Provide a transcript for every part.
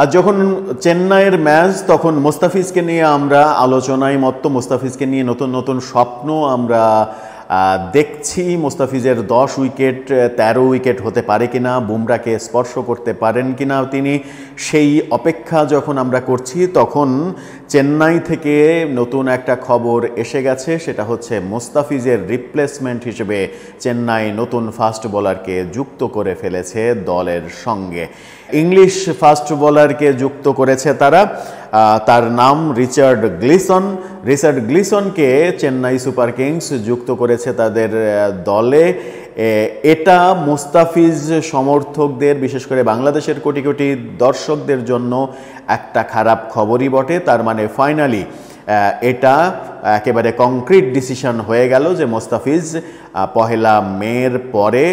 আর যখন চেন্নাইয়ের ম্যাচ তখন মোস্তাফিজকে নিয়ে আমরা আলোচনায় মত্ত মোস্তাফিজকে নিয়ে নতুন নতুন স্বপ্ন আমরা দেখছি মুস্তাফিজের দশ উইকেট ১৩ উইকেট হতে পারে কিনা বুমরাকে স্পর্শ করতে পারেন কিনা তিনি সেই অপেক্ষা যখন আমরা করছি তখন চেন্নাই থেকে নতুন একটা খবর এসে গেছে সেটা হচ্ছে মুস্তাফিজের রিপ্লেসমেন্ট হিসেবে চেন্নাই নতুন ফাস্ট বোলারকে যুক্ত করে ফেলেছে দলের সঙ্গে ইংলিশ ফাস্ট বোলারকে যুক্ত করেছে তারা তার নাম রিচার্ড গ্লিসন রিচার্ড গ্লিসনকে চেন্নাই সুপার কিংস যুক্ত করেছে তাদের দলে এটা মুস্তাফিজ সমর্থকদের বিশেষ করে বাংলাদেশের কোটি কোটি দর্শকদের জন্য একটা খারাপ খবরই বটে তার মানে ফাইনালি এটা একেবারে কংক্রিট ডিসিশন হয়ে গেল যে মোস্তাফিজ পহেলা মের পরে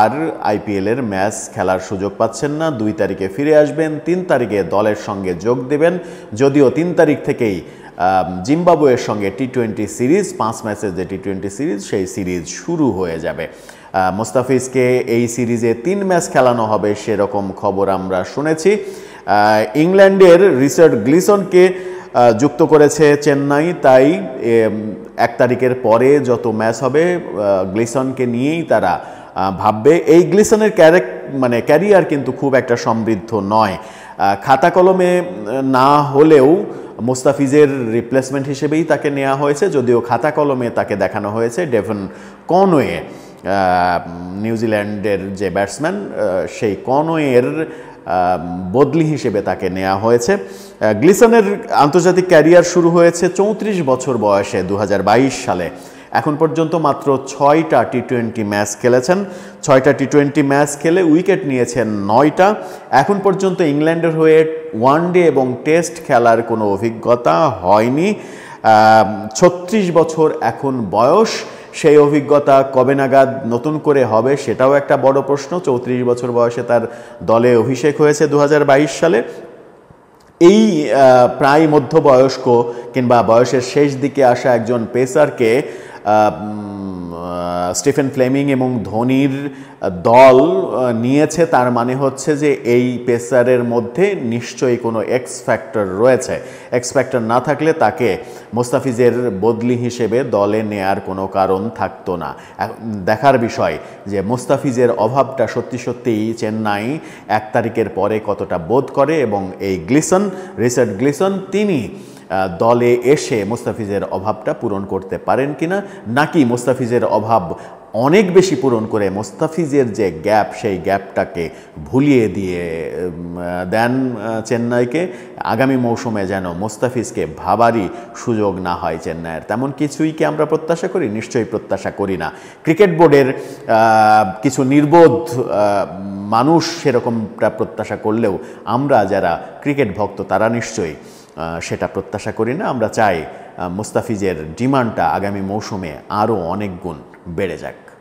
আর আইপিএলের ম্যাচ খেলার সুযোগ পাচ্ছেন না দুই তারিখে ফিরে আসবেন তিন তারিখে দলের সঙ্গে যোগ দেবেন যদিও তিন তারিখ থেকেই জিম্বাবুয়ের সঙ্গে টি টোয়েন্টি সিরিজ পাঁচ ম্যাচের যে টি টোয়েন্টি সিরিজ সেই সিরিজ শুরু হয়ে যাবে মোস্তাফিজকে এই সিরিজে তিন ম্যাচ খেলানো হবে সেরকম খবর আমরা শুনেছি ইংল্যান্ডের রিচার্ড গ্লিসনকে যুক্ত করেছে চেন্নাই তাই এক তারিখের পরে যত ম্যাচ হবে গ্লিসনকে নিয়েই তারা ভাববে এই গ্লিসনের ক্যারেক মানে ক্যারিয়ার কিন্তু খুব একটা সমৃদ্ধ নয় খাতা কলমে না হলেও মোস্তাফিজের রিপ্লেসমেন্ট হিসেবেই তাকে নেওয়া হয়েছে যদিও খাতা কলমে তাকে দেখানো হয়েছে ডেভন কনওয়ে নিউজিল্যান্ডের যে ব্যাটসম্যান সেই কনওয়ের বদলি হিসেবে তাকে নেওয়া হয়েছে গ্লিসনের আন্তর্জাতিক ক্যারিয়ার শুরু হয়েছে চৌত্রিশ বছর বয়সে দু সালে এখন পর্যন্ত মাত্র ছয়টা টি টোয়েন্টি ম্যাচ খেলেছেন ছয়টা টি টোয়েন্টি ম্যাচ খেলে উইকেট নিয়েছেন নয়টা এখন পর্যন্ত ইংল্যান্ডের হয়ে ওয়ান ডে এবং টেস্ট খেলার কোনো অভিজ্ঞতা হয়নি ছত্রিশ বছর এখন বয়স সেই অভিজ্ঞতা কবে নাগাদ নতুন করে হবে সেটাও একটা বড় প্রশ্ন চৌত্রিশ বছর বয়সে তার দলে অভিষেক হয়েছে দু সালে এই প্রায় মধ্যবয়স্ক কিংবা বয়সের শেষ দিকে আসা একজন পেসারকে স্টিফেন ফ্লেমিং এবং ধোনির দল নিয়েছে তার মানে হচ্ছে যে এই পেসারের মধ্যে নিশ্চয়ই কোনো এক্স ফ্যাক্টর রয়েছে এক্স ফ্যাক্টর না থাকলে তাকে মোস্তাফিজের বদলি হিসেবে দলে নেয়ার কোনো কারণ থাকতো না দেখার বিষয় যে মোস্তাফিজের অভাবটা সত্যি সত্যিই চেন্নাই এক তারিখের পরে কতটা বোধ করে এবং এই গ্লিসন রিসার্ড গ্লিসন তিনি দলে এসে মোস্তাফিজের অভাবটা পূরণ করতে পারেন কিনা নাকি মোস্তাফিজের অভাব অনেক বেশি পূরণ করে মোস্তাফিজের যে গ্যাপ সেই গ্যাপটাকে ভুলিয়ে দিয়ে দেন চেন্নাইকে আগামী মৌসুমে যেন মোস্তাফিজকে ভাবারই সুযোগ না হয় চেন্নাইয়ের তেমন কিছুই কি আমরা প্রত্যাশা করি নিশ্চয়ই প্রত্যাশা করি না ক্রিকেট বোর্ডের কিছু নির্বোধ মানুষ সেরকমটা প্রত্যাশা করলেও আমরা যারা ক্রিকেট ভক্ত তারা নিশ্চয়ই সেটা প্রত্যাশা করি না আমরা চাই মুস্তাফিজের ডিমান্ডটা আগামী মৌসুমে আরও অনেক গুণ বেড়ে যাক